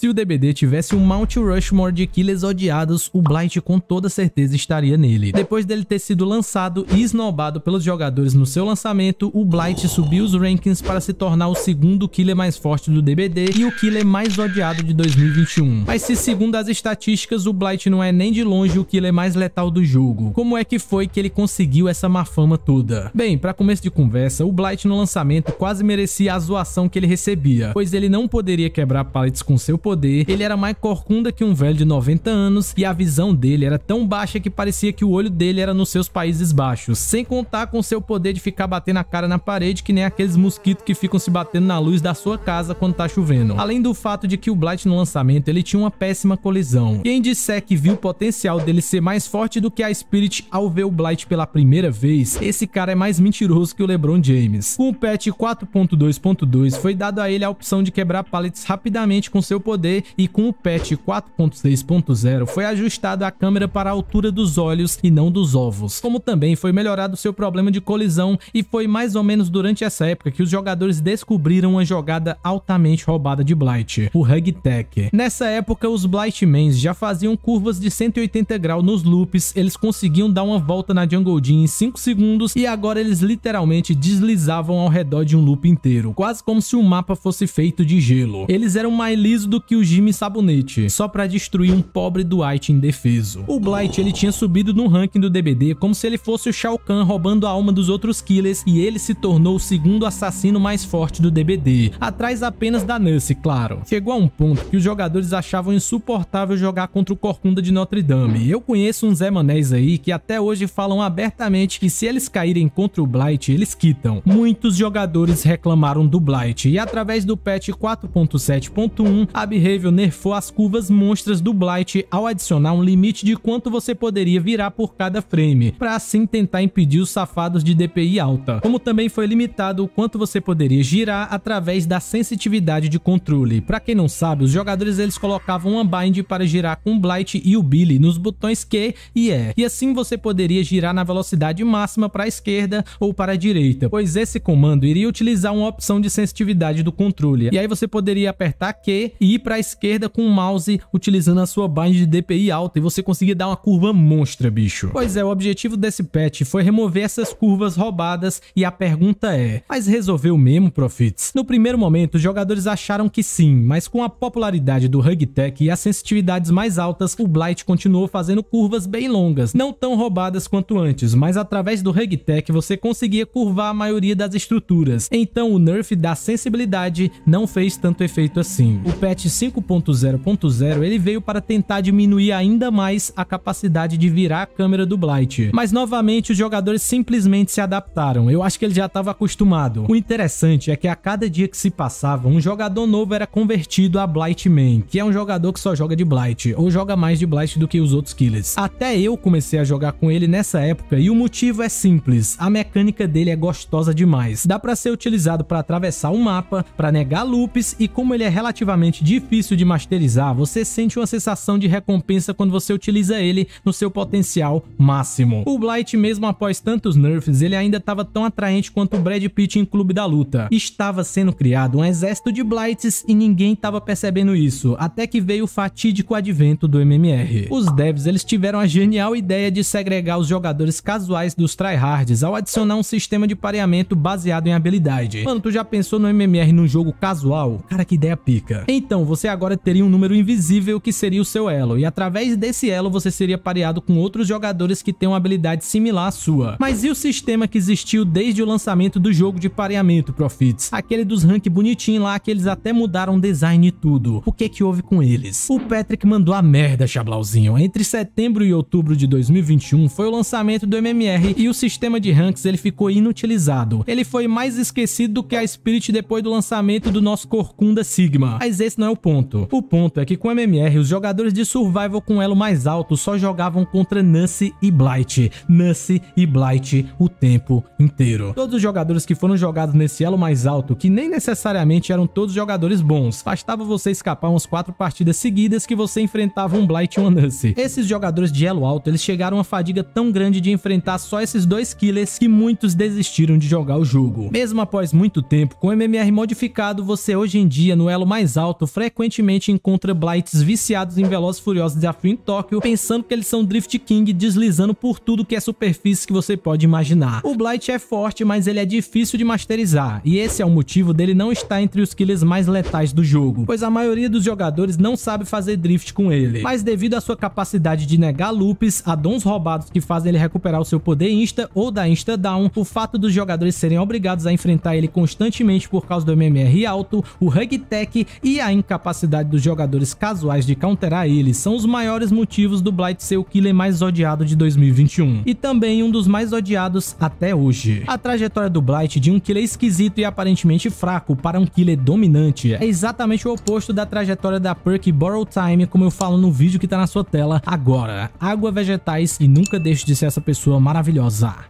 Se o DBD tivesse um Mount Rushmore de killers odiados, o Blight com toda certeza estaria nele. Depois dele ter sido lançado e esnobado pelos jogadores no seu lançamento, o Blight subiu os rankings para se tornar o segundo killer mais forte do DBD e o killer mais odiado de 2021. Mas se segundo as estatísticas, o Blight não é nem de longe o killer mais letal do jogo. Como é que foi que ele conseguiu essa má fama toda? Bem, para começo de conversa, o Blight no lançamento quase merecia a zoação que ele recebia, pois ele não poderia quebrar paletes com seu poder poder, ele era mais corcunda que um velho de 90 anos e a visão dele era tão baixa que parecia que o olho dele era nos seus países baixos, sem contar com seu poder de ficar batendo a cara na parede que nem aqueles mosquitos que ficam se batendo na luz da sua casa quando tá chovendo. Além do fato de que o Blight no lançamento ele tinha uma péssima colisão. Quem disser que viu o potencial dele ser mais forte do que a Spirit ao ver o Blight pela primeira vez, esse cara é mais mentiroso que o LeBron James. Com o patch 4.2.2 foi dado a ele a opção de quebrar pallets rapidamente com seu poder poder e com o patch 4.6.0 foi ajustado a câmera para a altura dos olhos e não dos ovos, como também foi melhorado seu problema de colisão e foi mais ou menos durante essa época que os jogadores descobriram uma jogada altamente roubada de Blight, o Hugtech. Nessa época os Blightmans já faziam curvas de 180 graus nos loops, eles conseguiam dar uma volta na Jungle Jean em 5 segundos e agora eles literalmente deslizavam ao redor de um loop inteiro, quase como se o mapa fosse feito de gelo. Eles eram mais lisos do que o Jimmy Sabonete, só para destruir um pobre Dwight indefeso. O Blight ele tinha subido no ranking do DBD como se ele fosse o Shao Kahn roubando a alma dos outros killers e ele se tornou o segundo assassino mais forte do DBD, atrás apenas da Nurse, claro. Chegou a um ponto que os jogadores achavam insuportável jogar contra o Corcunda de Notre Dame. Eu conheço uns Zé Manés aí que até hoje falam abertamente que se eles caírem contra o Blight, eles quitam. Muitos jogadores reclamaram do Blight e através do patch 4.7.1, a Behavior nerfou as curvas monstras do Blight ao adicionar um limite de quanto você poderia virar por cada frame, para assim tentar impedir os safados de DPI alta, como também foi limitado o quanto você poderia girar através da sensitividade de controle. Para quem não sabe, os jogadores eles colocavam uma bind para girar com o Blight e o Billy nos botões Q e E, e assim você poderia girar na velocidade máxima para a esquerda ou para a direita, pois esse comando iria utilizar uma opção de sensitividade do controle, e aí você poderia apertar Q e para a esquerda com o mouse utilizando a sua bind de DPI alta e você conseguia dar uma curva monstra, bicho. Pois é, o objetivo desse patch foi remover essas curvas roubadas e a pergunta é, mas resolveu mesmo, Profits? No primeiro momento, os jogadores acharam que sim, mas com a popularidade do Hugtech e as sensitividades mais altas, o Blight continuou fazendo curvas bem longas, não tão roubadas quanto antes, mas através do Hugtech você conseguia curvar a maioria das estruturas, então o nerf da sensibilidade não fez tanto efeito assim. O patch 5.0.0 ele veio para tentar diminuir ainda mais a capacidade de virar a câmera do Blight. Mas novamente os jogadores simplesmente se adaptaram, eu acho que ele já estava acostumado. O interessante é que a cada dia que se passava, um jogador novo era convertido a Blight Man, que é um jogador que só joga de Blight, ou joga mais de Blight do que os outros killers. Até eu comecei a jogar com ele nessa época e o motivo é simples, a mecânica dele é gostosa demais. Dá para ser utilizado para atravessar um mapa, para negar loops e como ele é relativamente difícil difícil de masterizar, você sente uma sensação de recompensa quando você utiliza ele no seu potencial máximo. O Blight, mesmo após tantos nerfs, ele ainda estava tão atraente quanto o Brad Pitt em Clube da Luta. Estava sendo criado um exército de Blights e ninguém estava percebendo isso, até que veio o fatídico advento do MMR. Os devs eles tiveram a genial ideia de segregar os jogadores casuais dos tryhards ao adicionar um sistema de pareamento baseado em habilidade. Mano, tu já pensou no MMR num jogo casual? Cara, que ideia pica. Então, você agora teria um número invisível que seria o seu elo, e através desse elo você seria pareado com outros jogadores que têm uma habilidade similar à sua. Mas e o sistema que existiu desde o lançamento do jogo de pareamento, Profits? Aquele dos rank bonitinho lá que eles até mudaram o design e tudo. O que que houve com eles? O Patrick mandou a merda, Chablauzinho. Entre setembro e outubro de 2021 foi o lançamento do MMR e o sistema de ranks ele ficou inutilizado. Ele foi mais esquecido do que a Spirit depois do lançamento do nosso Corcunda Sigma. Mas esse não é o ponto. O ponto é que com MMR, os jogadores de survival com elo mais alto só jogavam contra Nance e Blight. Nance e Blight o tempo inteiro. Todos os jogadores que foram jogados nesse elo mais alto, que nem necessariamente eram todos jogadores bons, bastava você escapar umas quatro partidas seguidas que você enfrentava um Blight e um Nance. Esses jogadores de elo alto, eles chegaram a uma fadiga tão grande de enfrentar só esses dois killers que muitos desistiram de jogar o jogo. Mesmo após muito tempo, com MMR modificado, você hoje em dia no elo mais alto, frequentemente frequentemente encontra Blights viciados em Velozes Furiosos Desafio em Tóquio, pensando que eles são Drift King deslizando por tudo que é superfície que você pode imaginar. O Blight é forte, mas ele é difícil de masterizar, e esse é o motivo dele não estar entre os killers mais letais do jogo, pois a maioria dos jogadores não sabe fazer drift com ele. Mas devido à sua capacidade de negar loops, dons roubados que fazem ele recuperar o seu poder insta ou da insta down, o fato dos jogadores serem obrigados a enfrentar ele constantemente por causa do MMR alto, o hug tech e a capacidade dos jogadores casuais de counterar ele são os maiores motivos do Blight ser o killer mais odiado de 2021, e também um dos mais odiados até hoje. A trajetória do Blight de um killer esquisito e aparentemente fraco para um killer dominante é exatamente o oposto da trajetória da perk Borrow Time, como eu falo no vídeo que tá na sua tela agora. Água, vegetais e nunca deixe de ser essa pessoa maravilhosa.